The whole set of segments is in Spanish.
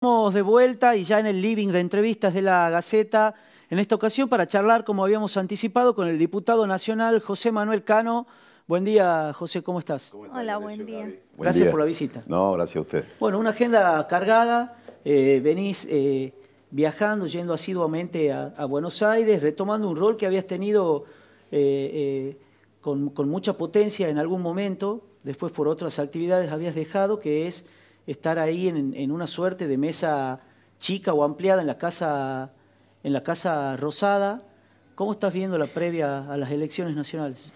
Estamos de vuelta y ya en el living de entrevistas de la Gaceta, en esta ocasión para charlar, como habíamos anticipado, con el diputado nacional José Manuel Cano. Buen día, José, ¿cómo estás? Hola, buen día. gracias por la visita. No, gracias a usted. Bueno, una agenda cargada, eh, venís eh, viajando, yendo asiduamente a, Buenos Aires, retomando un rol que habías tenido eh, con mucha potencia en algún momento, después por otras actividades habías dejado, que es estar ahí en, una suerte de mesa chica o ampliada en la casa, en la casa rosada. ¿Cómo estás viendo la previa a las elecciones nacionales?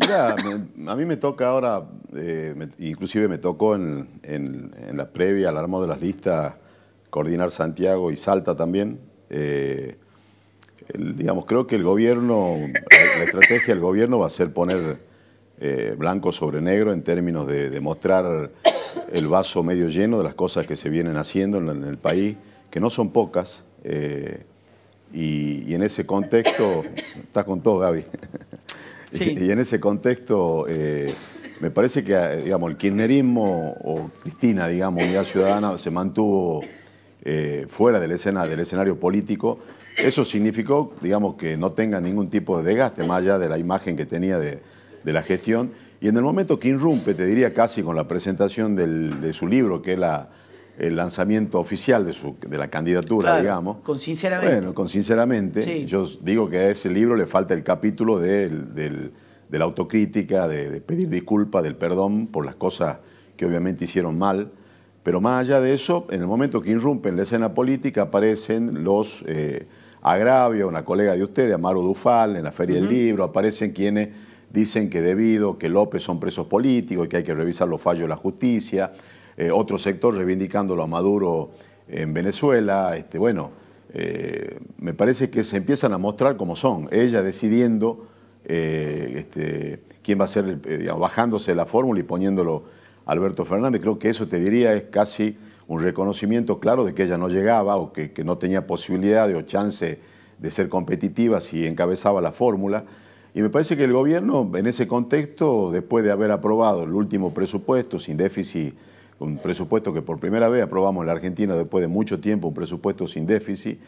Mira, a mí me toca ahora, eh, inclusive me tocó en, la previa al armo de las listas coordinar Santiago y Salta también. Eh, digamos, creo que el gobierno, la, estrategia del gobierno va a ser poner eh, blanco sobre negro en términos de, de mostrar el vaso medio lleno de las cosas que se vienen haciendo en el país, que no son pocas, eh, y, en ese contexto, estás con todo Gaby, y, en ese contexto eh, me parece que el kirchnerismo o Cristina, digamos, Unidad Ciudadana, se mantuvo eh, fuera de escena, del escenario político. Eso significó, digamos, que no tenga ningún tipo de desgaste, más allá de la imagen que tenía de la gestión y en el momento que irrumpe, te diría casi con la presentación de su libro, que es el lanzamiento oficial de, la candidatura, digamos. Con sinceramente. Bueno, con sinceramente. Yo digo que a ese libro le falta el capítulo de, la autocrítica, de, pedir disculpas, del perdón por las cosas que obviamente hicieron mal. Pero más allá de eso, en el momento que irrumpe en la escena política aparecen los eh, agravios, una colega de ustedes, Amaro Dufal, en la Feria del Libro, aparecen quienes dicen que debido que López son presos políticos y que hay que revisar los fallos de la justicia, eh, otro sector reivindicándolo a Maduro en Venezuela, este, bueno, eh, me parece que se empiezan a mostrar como son, ella decidiendo eh, este, quién va a ser, bajándose la fórmula y poniéndolo Alberto Fernández, creo que eso te diría es casi un reconocimiento claro de que ella no llegaba o que, que no tenía posibilidad o chance de ser competitiva si encabezaba la fórmula. Y me parece que el gobierno, en ese contexto, después de haber aprobado el último presupuesto sin déficit, un presupuesto que por primera vez aprobamos en la Argentina después de mucho tiempo, un presupuesto sin déficit,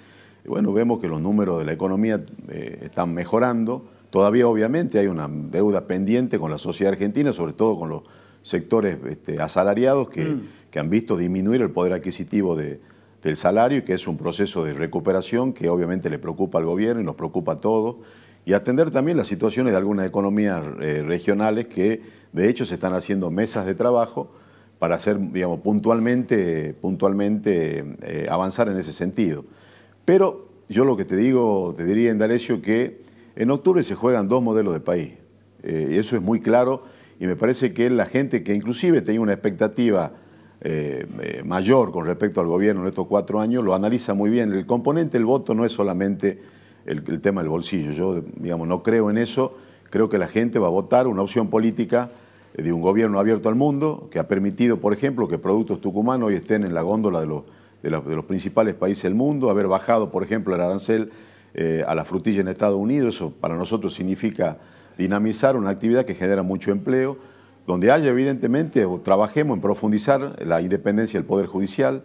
bueno, vemos que los números de la economía eh, están mejorando. Todavía, obviamente, hay una deuda pendiente con la sociedad argentina, sobre todo con los sectores este, asalariados que, mm. que, han visto disminuir el poder adquisitivo del salario y que es un proceso de recuperación que obviamente le preocupa al gobierno y nos preocupa a todos y atender también las situaciones de algunas economías eh, regionales que de hecho se están haciendo mesas de trabajo para hacer, digamos, puntualmente, puntualmente eh, avanzar en ese sentido. Pero yo lo que te digo, te diría, Darecio, que en octubre se juegan dos modelos de país. Eh, y eso es muy claro y me parece que la gente que inclusive tenía una expectativa mayor con respecto al gobierno en estos cuatro años lo analiza muy bien. El componente del voto no es solamente el, tema del bolsillo. Yo, digamos, no creo en eso. Creo que la gente va a votar una opción política eh, de un gobierno abierto al mundo que ha permitido, por ejemplo, que productos tucumanos hoy estén en la góndola de los, principales países del mundo, haber bajado, por ejemplo, el arancel eh, a la frutilla en Estados Unidos. Eso para nosotros significa dinamizar una actividad que genera mucho empleo, donde haya, evidentemente, o trabajemos en profundizar la independencia del Poder Judicial.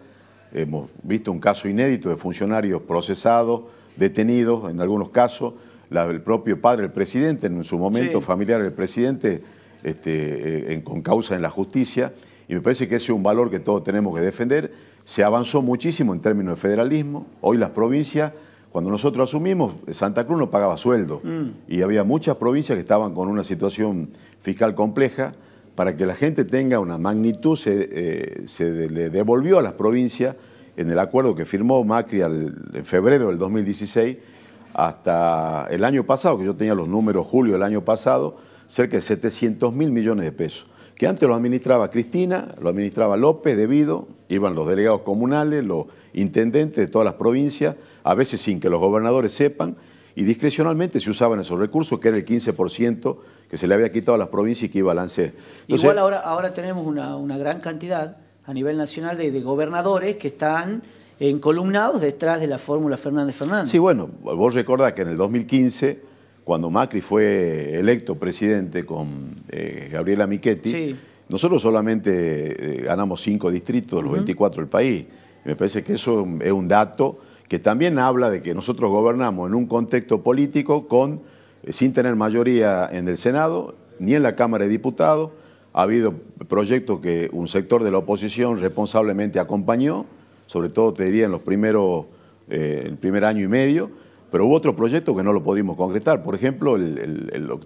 Hemos visto un caso inédito de funcionarios procesados detenidos en algunos casos, el propio padre, el presidente, en su momento familiar, el presidente, este, eh, con causa en la justicia, y me parece que ese es un valor que todos tenemos que defender. Se avanzó muchísimo en términos de federalismo, hoy las provincias cuando nosotros asumimos, Santa Cruz no pagaba sueldo mm. y había muchas provincias que estaban con una situación fiscal compleja. Para que la gente tenga una magnitud, se, eh, se le devolvió a las provincias en el acuerdo que firmó Macri en febrero del 2016 hasta el año pasado, que yo tenía los números julio del año pasado, cerca de 700 mil millones de pesos, que antes lo administraba Cristina, lo administraba López, Debido, iban los delegados comunales, los intendentes de todas las provincias, a veces sin que los gobernadores sepan, y discrecionalmente se usaban esos recursos, que era el 15% que se le había quitado a las provincias y que iba a lanzar. Igual ahora, ahora tenemos una, una gran cantidad a nivel nacional de, gobernadores que están encolumnados detrás de la fórmula Fernández Fernández. Sí, bueno, vos recordás que en el 2015, cuando Macri fue electo presidente con eh, Gabriela Michetti, nosotros solamente eh, ganamos cinco distritos, de los 24 del país. me parece que eso es un dato que también habla de que nosotros gobernamos en un contexto político con, eh, sin tener mayoría en el Senado ni en la Cámara de Diputados, ha habido proyectos que un sector de la oposición responsablemente acompañó, sobre todo te diría en los primeros, eh, el primer año y medio, pero hubo otros proyectos que no lo pudimos concretar. Por ejemplo,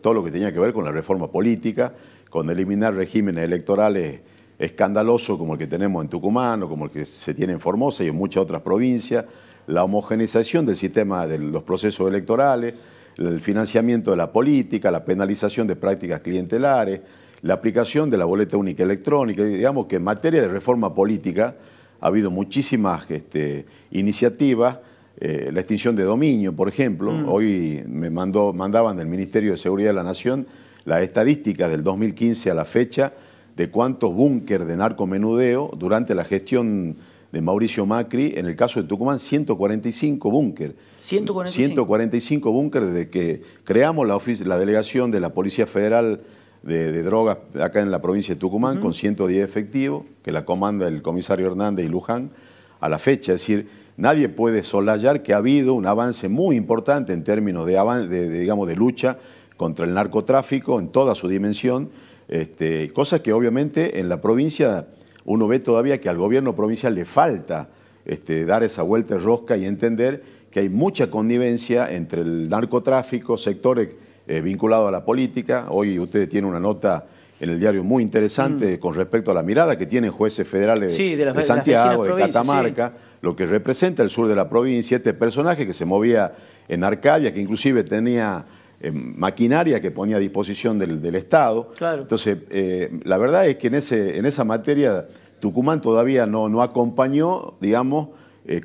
todo lo que tenía que ver con la reforma política, con eliminar regímenes electorales escandalosos como el que tenemos en Tucumán o como el que se tiene en Formosa y en muchas otras provincias, la homogeneización del sistema de los procesos electorales, el financiamiento de la política, la penalización de prácticas clientelares, la aplicación de la boleta única electrónica. Digamos que en materia de reforma política ha habido muchísimas este, iniciativas, eh, la extinción de dominio, por ejemplo. Mm. Hoy me mandaban del Ministerio de Seguridad de la Nación las estadísticas del 2015 a la fecha de cuántos búnker de narcomenudeo durante la gestión de Mauricio Macri, en el caso de Tucumán, 145 búnker. 145. 145 búnker desde que creamos la, la delegación de la Policía Federal de, drogas acá en la provincia de Tucumán, con 110 efectivos, que la comanda el comisario Hernández y Luján a la fecha. Es decir, nadie puede solayar que ha habido un avance muy importante en términos de, digamos, de lucha contra el narcotráfico en toda su dimensión, este, cosas que obviamente en la provincia uno ve todavía que al gobierno provincial le falta este, dar esa vuelta de rosca y entender que hay mucha connivencia entre el narcotráfico, sectores eh, vinculado a la política. Hoy usted tiene una nota en el diario muy interesante mm. con respecto a la mirada que tienen jueces federales de, Santiago, de, Catamarca, lo que representa el sur de la provincia, este personaje que se movía en Arcadia, que inclusive tenía eh, maquinaria que ponía a disposición del, Estado. Entonces, eh, la verdad es que en, ese, en esa materia Tucumán todavía no, no acompañó, digamos,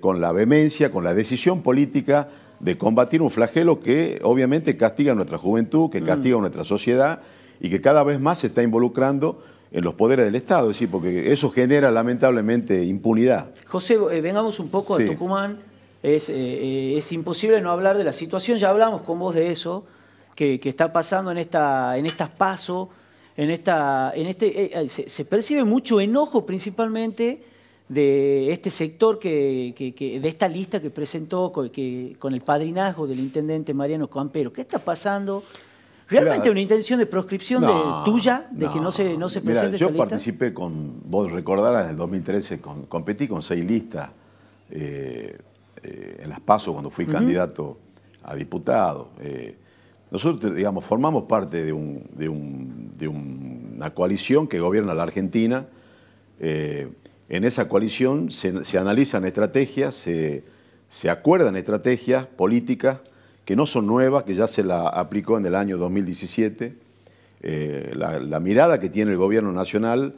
con la vehemencia, con la decisión política de combatir un flagelo que obviamente castiga a nuestra juventud, que mm. castiga a nuestra sociedad y que cada vez más se está involucrando en los poderes del Estado, es decir, porque eso genera lamentablemente impunidad. José, eh, vengamos un poco a Tucumán. Es, eh, eh, es, imposible no hablar de la situación, ya hablamos con vos de eso, que, está pasando en, esta, en estas pasos, en, esta, en este, se, percibe mucho enojo principalmente de este sector, que, de esta lista que presentó con, el padrinazgo del intendente Mariano Campero. ¿Qué está pasando? ¿Realmente una intención de proscripción tuya de que no se, no se presente Yo participé con, vos recordarás, en el 2013 con, competí con seis listas eh, eh, en las PASO cuando fui candidato a diputado. Eh. nosotros, digamos, formamos parte de, una coalición que gobierna la Argentina. En esa coalición se, analizan estrategias, se, acuerdan estrategias políticas que no son nuevas, que ya se la aplicó en el año 2017. Eh, la, mirada que tiene el gobierno nacional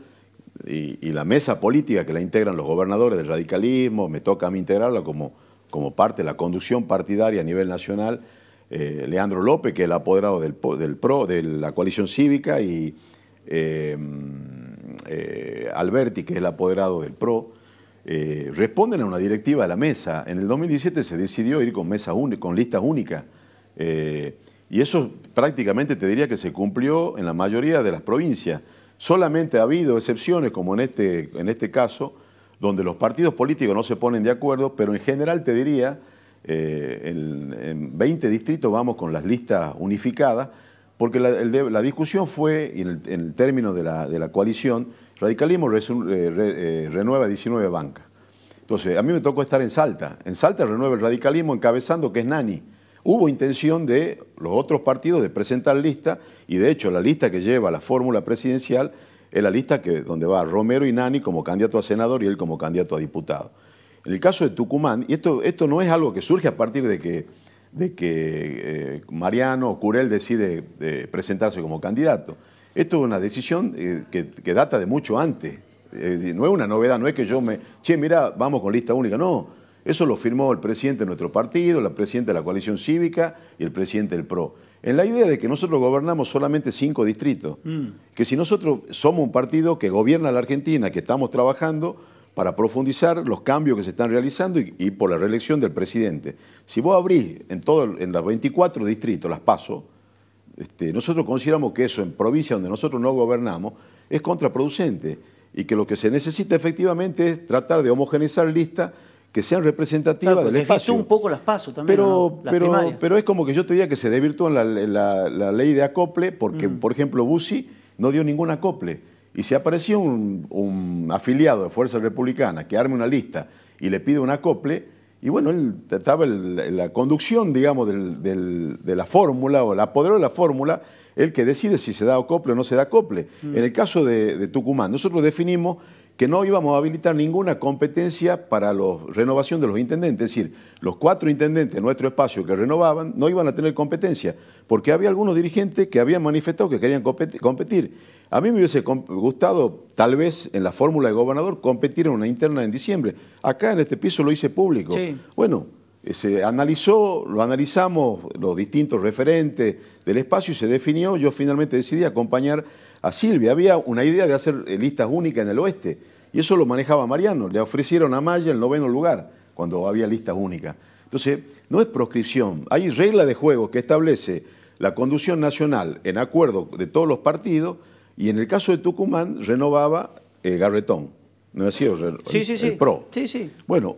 y, la mesa política que la integran los gobernadores del radicalismo, me toca a mí integrarla como, como parte de la conducción partidaria a nivel nacional, eh, Leandro López, que es el apoderado del, PRO, de la coalición cívica, y eh, eh, Alberti, que es el apoderado del PRO, eh, responden a una directiva de la mesa. En el 2017 se decidió ir con, mesa con listas únicas. Eh, y eso prácticamente te diría que se cumplió en la mayoría de las provincias. Solamente ha habido excepciones, como en este, en este caso, donde los partidos políticos no se ponen de acuerdo, pero en general te diría, en, en 20 distritos vamos con las listas unificadas, porque la, discusión fue, en, el, término de la, coalición, radicalismo eh, eh, renueva 19 bancas. Entonces, a mí me tocó estar en Salta. En Salta renueva el radicalismo encabezando que es Nani. Hubo intención de los otros partidos de presentar lista y de hecho la lista que lleva la fórmula presidencial es la lista que, donde va Romero y Nani como candidato a senador y él como candidato a diputado. En el caso de Tucumán, y esto, esto no es algo que surge a partir de que de que eh, Mariano Curel decide eh, presentarse como candidato. Esto es una decisión eh, que, data de mucho antes. no es una novedad, no es que yo me... Che, mira, vamos con lista única. No, eso lo firmó el presidente de nuestro partido, la presidenta de la coalición cívica y el presidente del PRO. En la idea de que nosotros gobernamos solamente cinco distritos, mm. que si nosotros somos un partido que gobierna la Argentina, que estamos trabajando, para profundizar los cambios que se están realizando y, por la reelección del presidente. Si vos abrís en, todo, en los 24 distritos las PASO, este, nosotros consideramos que eso en provincias donde nosotros no gobernamos es contraproducente y que lo que se necesita efectivamente es tratar de homogeneizar listas que sean representativas claro, del espacio. un poco las pasos también. Pero, pero, pero es como que yo te diga que se desvirtuó la, ley de acople porque, mm. por ejemplo, Bussi no dio ningún acople. Y si aparecía un, afiliado de Fuerza Republicana que arme una lista y le pide un acople, y bueno, él estaba la conducción, digamos, de la fórmula o el poder de la fórmula, el que decide si se da acople o no se da acople. Mm. En el caso de Tucumán, nosotros definimos que no íbamos a habilitar ninguna competencia para la renovación de los intendentes. Es decir, los cuatro intendentes de nuestro espacio que renovaban no iban a tener competencia, porque había algunos dirigentes que habían manifestado que querían competir. A mí me hubiese gustado, tal vez, en la fórmula de gobernador, competir en una interna en diciembre. Acá en este piso lo hice público. Bueno, eh, se analizó, lo analizamos los distintos referentes del espacio y se definió. Yo finalmente decidí acompañar a Silvia. Había una idea de hacer eh, listas únicas en el oeste y eso lo manejaba Mariano. Le ofrecieron a Maya el noveno lugar cuando había listas únicas. Entonces, no es proscripción. Hay regla de juego que establece la conducción nacional en acuerdo de todos los partidos y en el caso de Tucumán renovaba el eh, Garretón. ¿No es El, sí, sí, PRO. Sí, sí. Bueno,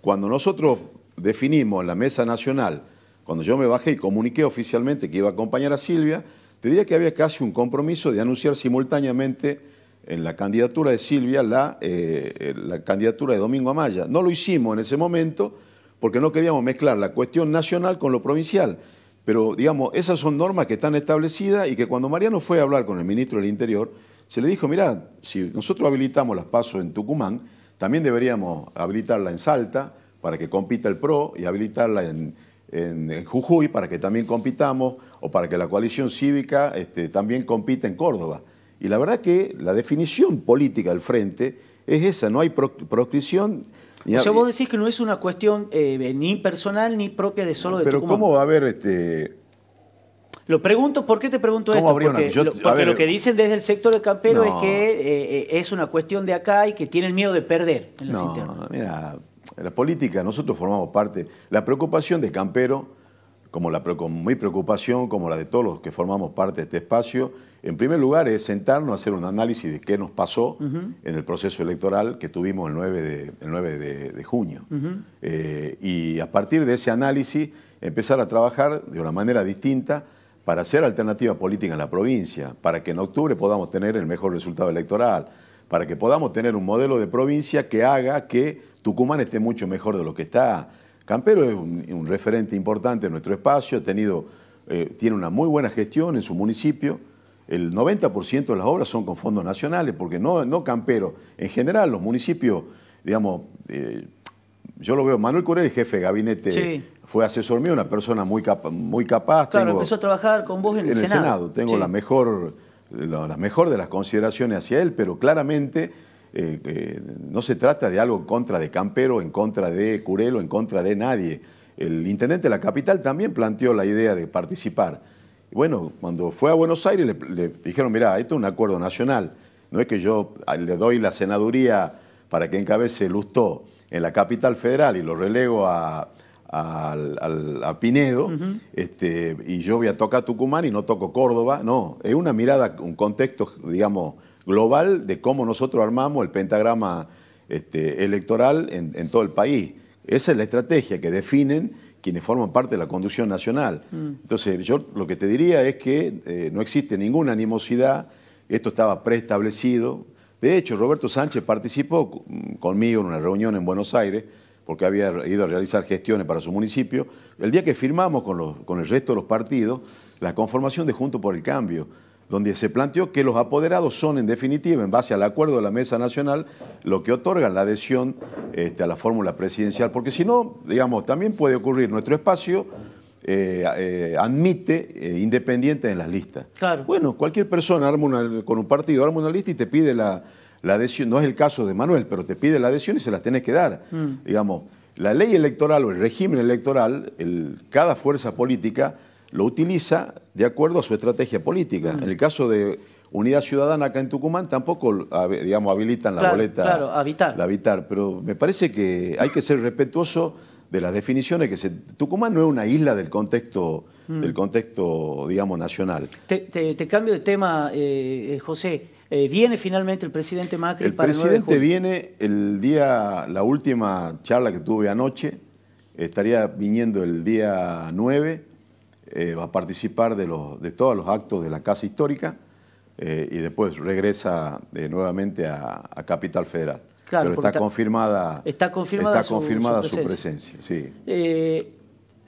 cuando nosotros definimos la mesa nacional, cuando yo me bajé y comuniqué oficialmente que iba a acompañar a Silvia, te diría que había casi un compromiso de anunciar simultáneamente en la candidatura de Silvia eh, eh, la, candidatura de Domingo Amaya. No lo hicimos en ese momento porque no queríamos mezclar la cuestión nacional con lo provincial. Pero, digamos, esas son normas que están establecidas y que cuando Mariano fue a hablar con el ministro del Interior, se le dijo, mira, si nosotros habilitamos las pasos en Tucumán, también deberíamos habilitarla en Salta para que compita el PRO y habilitarla en, en, Jujuy para que también compitamos o para que la coalición cívica este, también compita en Córdoba. Y la verdad que la definición política del frente es esa, no hay proscripción. Ni o sea, vos decís que no es una cuestión eh, ni personal ni propia de solo de Pero ¿cómo va a haber este, lo pregunto, ¿por qué te pregunto esto? Porque, lo, que eh, dicen desde el sector de campero es que eh, es una cuestión de acá y que tienen miedo de perder en no, Mira, en la política, nosotros formamos parte, la preocupación de Campero, como mi preocupación, como la de todos los que formamos parte de este espacio, en primer lugar es sentarnos a hacer un análisis de qué nos pasó en el proceso electoral que tuvimos el 9 de, junio. Eh, y a partir de ese análisis empezar a trabajar de una manera distinta para hacer alternativa política en la provincia, para que en octubre podamos tener el mejor resultado electoral, para que podamos tener un modelo de provincia que haga que Tucumán esté mucho mejor de lo que está. Campero es un, referente importante en nuestro espacio, ha tenido, eh, tiene una muy buena gestión en su municipio. El 90% de las obras son con fondos nacionales, porque no, no Campero. En general, los municipios, digamos, eh, yo lo veo, Manuel Correa, jefe de gabinete, fue asesor mío, una persona muy, muy capaz. Claro, empezó a trabajar con vos en, el Senado. tengo las la, mejor, la mejor de las consideraciones hacia él, pero claramente eh, eh, no se trata de algo en contra de Campero, en contra de Curelo, en contra de nadie. El intendente de la capital también planteó la idea de participar. Bueno, cuando fue a Buenos Aires le, dijeron, mira, esto es un acuerdo nacional, no es que yo ah, le doy la senaduría para que encabece Lustó en la capital federal y lo relego a, Pinedo, este, y yo voy a tocar Tucumán y no toco Córdoba, no, es una mirada, un contexto, digamos, global de cómo nosotros armamos el pentagrama este, electoral en, todo el país. Esa es la estrategia que definen quienes forman parte de la conducción nacional. Mm. Entonces, yo lo que te diría es que eh, no existe ninguna animosidad, esto estaba preestablecido. De hecho, Roberto Sánchez participó mm, conmigo en una reunión en Buenos Aires, porque había ido a realizar gestiones para su municipio. El día que firmamos con, con el resto de los partidos la conformación de Junto por el Cambio, donde se planteó que los apoderados son, en definitiva, en base al acuerdo de la Mesa Nacional, lo que otorgan la adhesión este, a la fórmula presidencial, porque si no, digamos, también puede ocurrir nuestro espacio. Eh, eh, admite eh, independientes en las listas. Bueno, cualquier persona arma con un partido arma una lista y te pide la, adhesión. No es el caso de Manuel, pero te pide la adhesión y se las tenés que dar. Mm. Digamos, la ley electoral o el régimen electoral, cada fuerza política lo utiliza de acuerdo a su estrategia política. En el caso de Unidad Ciudadana acá en Tucumán tampoco, digamos, habilitan la boleta. Claro, habitar. habitar, pero me parece que hay que ser respetuoso de las definiciones que se... Tucumán no es una isla del contexto, mm. del contexto digamos, nacional. Te, cambio de tema, eh, eh, José. Eh, ¿Viene finalmente el presidente Macri el para el presidente viene el día, la última charla que tuve anoche, estaría viniendo el día 9 eh, va a participar de, todos los actos de la Casa Histórica eh, y después regresa eh, nuevamente a, Capital Federal. Pero está, confirmada, está confirmada, su, presencia.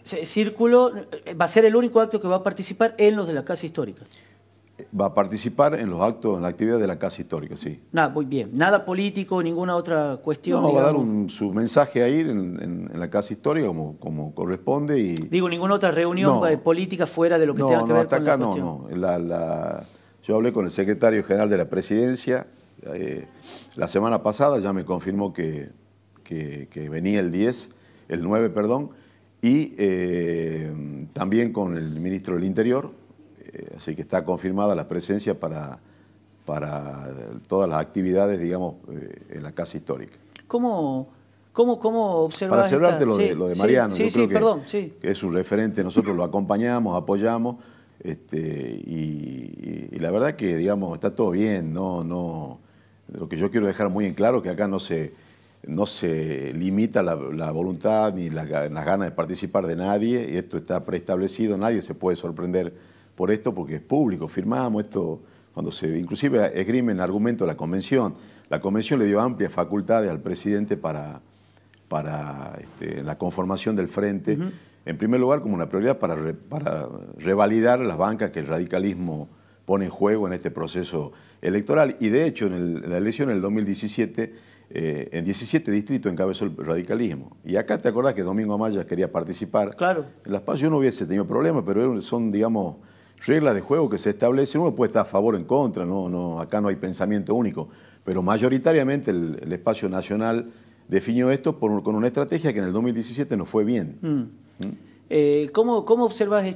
Círculo va a ser el único acto que va a participar en los de la Casa Histórica. Va a participar en los actos, en la actividad de la Casa Histórica, sí. Nada, muy bien. Nada político, ninguna otra cuestión. No, va a dar un, su mensaje ahí en, en, la Casa Histórica como, como corresponde. y Digo, ninguna otra reunión de eh, política fuera de lo que tenga que ver con la cuestión. No, no, la, la... Yo hablé con el secretario general de la presidencia eh, la semana pasada, ya me confirmó que, venía el 10, el 9, perdón, y eh, también con el ministro del Interior, eh, así que está confirmada la presencia para, todas las actividades, digamos, eh, en la casa histórica. ¿Cómo, cómo, cómo Para observarte lo, de, Mariano, que, es un referente, nosotros lo acompañamos, apoyamos, este, y, la verdad que, digamos, está todo bien, no, lo que yo quiero dejar muy en claro es que acá no se, no se limita la, voluntad ni las ganas de participar de nadie, y esto está preestablecido, nadie se puede sorprender por esto, porque es público, firmamos esto, cuando se, inclusive esgrimen argumento de la convención. La convención le dio amplias facultades al presidente para, para este, la conformación del frente, en primer lugar como una prioridad para, revalidar las bancas que el radicalismo pone en juego en este proceso electoral. Y de hecho, en, la elección del 2017, eh, en 17 distritos encabezó el radicalismo. Y acá te acordás que Domingo Amaya quería participar. Claro. En Las espacio yo no hubiese tenido problemas, pero son, digamos, reglas de juego que se establecen, uno puede estar a favor o en contra, no, no, acá no hay pensamiento único, pero mayoritariamente el, espacio nacional definió esto con una estrategia que en el 2017 no fue bien. Mm. Eh, ¿cómo, observas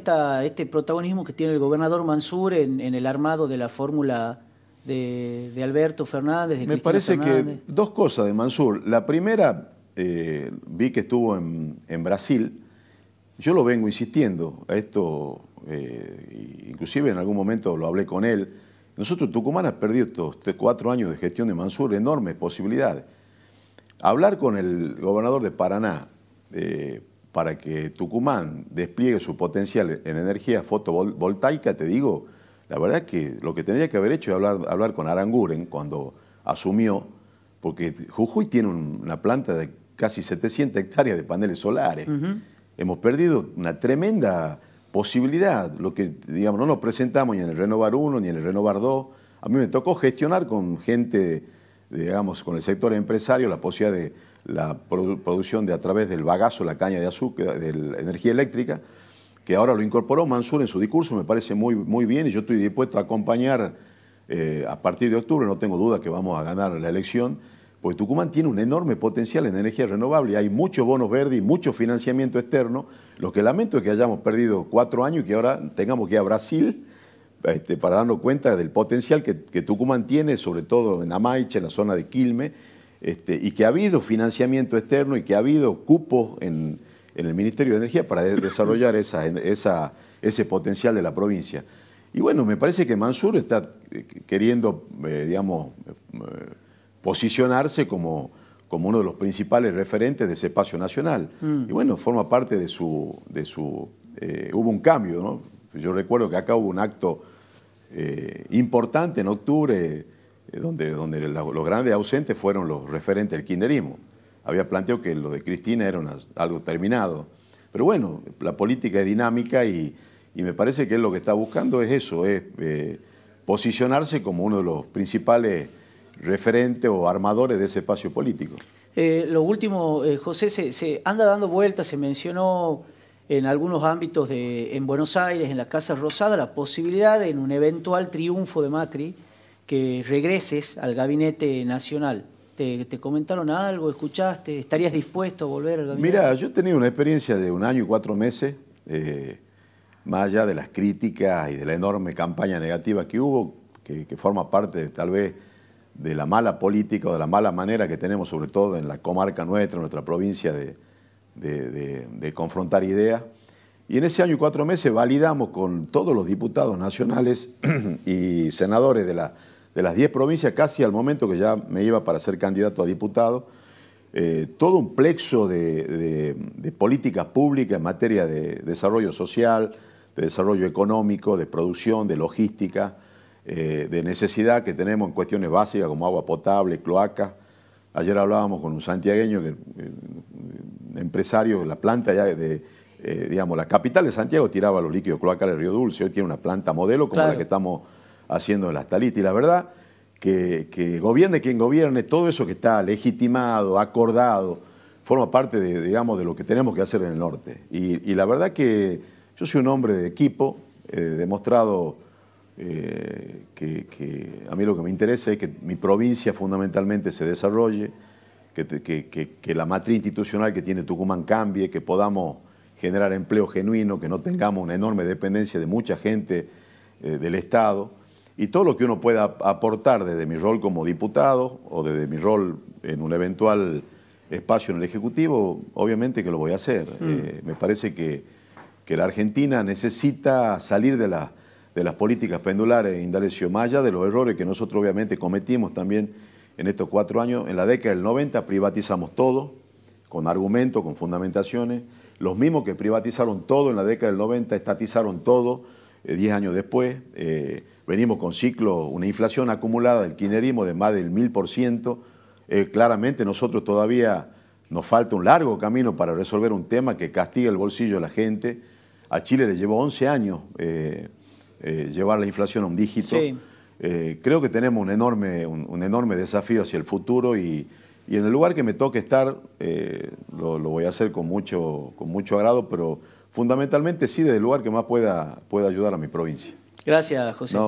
este protagonismo que tiene el gobernador Mansur en, el armado de la fórmula de, Alberto Fernández? Me parece que dos cosas de Mansur. La primera, eh, vi que estuvo en, en Brasil. Yo lo vengo insistiendo, a esto eh, inclusive en algún momento lo hablé con él, nosotros Tucumán ha perdido estos cuatro años de gestión de Mansur enormes posibilidades. Hablar con el gobernador de Paraná eh, para que Tucumán despliegue su potencial en energía fotovoltaica, te digo, la verdad que lo que tendría que haber hecho es hablar, hablar con Aranguren cuando asumió, porque Jujuy tiene una planta de casi 700 hectáreas de paneles solares. Hemos perdido una tremenda posibilidad, lo que digamos, no nos presentamos ni en el Renovar 1 ni en el Renovar 2. A mí me tocó gestionar con gente, digamos, con el sector empresario, la posibilidad de la producción de a través del bagazo, la caña de azúcar, de la energía eléctrica, que ahora lo incorporó Mansur en su discurso, me parece muy, muy bien y yo estoy dispuesto a acompañar eh, a partir de octubre, no tengo duda que vamos a ganar la elección porque Tucumán tiene un enorme potencial en energía renovable, hay muchos bonos verdes y mucho financiamiento externo. Lo que lamento es que hayamos perdido cuatro años y que ahora tengamos que ir a Brasil este, para darnos cuenta del potencial que, Tucumán tiene, sobre todo en Amaiche, en la zona de Quilme, este, y que ha habido financiamiento externo y que ha habido cupos en, el Ministerio de Energía para desarrollar ese potencial de la provincia. Y bueno, me parece que Mansur está eh, queriendo, eh, digamos, eh, posicionarse como, como uno de los principales referentes de ese espacio nacional. Mm. Y bueno, forma parte de su... De su eh, hubo un cambio, ¿no? Yo recuerdo que acá hubo un acto eh, importante en octubre, eh, donde, donde los grandes ausentes fueron los referentes del kirchnerismo. Había planteado que lo de Cristina era algo terminado. Pero bueno, la política es dinámica y, y, me parece que él lo que está buscando es eso, es posicionarse como uno de los principales Referente o armadores de ese espacio político. Eh, lo último, eh, José, se, anda dando vueltas, se mencionó en algunos ámbitos de, en Buenos Aires, en la Casa Rosada, la posibilidad en un eventual triunfo de Macri que regreses al gabinete nacional. ¿Te, comentaron algo? ¿Escuchaste? ¿Estarías dispuesto a volver al gabinete? Mira, yo he tenido una experiencia de un año y cuatro meses, eh, más allá de las críticas y de la enorme campaña negativa que hubo, que, que forma parte de, tal vez de la mala política o de la mala manera que tenemos, sobre todo en la comarca nuestra, en nuestra provincia, de, confrontar ideas. Y en ese año y cuatro meses validamos con todos los diputados nacionales y senadores de, las diez provincias, casi al momento que ya me iba para ser candidato a diputado, eh, todo un plexo de, políticas públicas en materia de desarrollo social, de desarrollo económico, de producción, de logística, eh, de necesidad que tenemos en cuestiones básicas como agua potable, cloacas. Ayer hablábamos con un santiagueño, que, eh, empresario, la planta ya de, eh, digamos, la capital de Santiago tiraba los líquidos cloacales del Río Dulce, hoy tiene una planta modelo como la que estamos haciendo en la Talita. Y la verdad que, gobierne quien gobierne, todo eso que está legitimado, acordado, forma parte de, digamos, de lo que tenemos que hacer en el norte. Y, la verdad que yo soy un hombre de equipo, he demostrado que, a mí lo que me interesa es que mi provincia fundamentalmente se desarrolle, que, la matriz institucional que tiene Tucumán cambie, que podamos generar empleo genuino, que no tengamos una enorme dependencia de mucha gente eh, del Estado y todo lo que uno pueda aportar desde mi rol como diputado o desde mi rol en un eventual espacio en el Ejecutivo, obviamente que lo voy a hacer. Mm. Eh, me parece que, que la Argentina necesita salir de la de las políticas pendulares, e Indalecio Maya, de los errores que nosotros obviamente cometimos también en estos cuatro años. En la década del 90 privatizamos todo, con argumentos, con fundamentaciones. Los mismos que privatizaron todo en la década del 90, estatizaron todo, 10 eh, años después. Eh, venimos con ciclo, una inflación acumulada del quinerismo de más del mil por ciento eh, claramente nosotros todavía nos falta un largo camino para resolver un tema que castiga el bolsillo de la gente. A Chile le llevó 11 años eh, llevar la inflación a un dígito. Eh, creo que tenemos un enorme, un, enorme desafío hacia el futuro y, en el lugar que me toque estar, eh, lo, voy a hacer con mucho, con mucho agrado, pero fundamentalmente sí desde el lugar que más pueda, pueda ayudar a mi provincia. Gracias, José.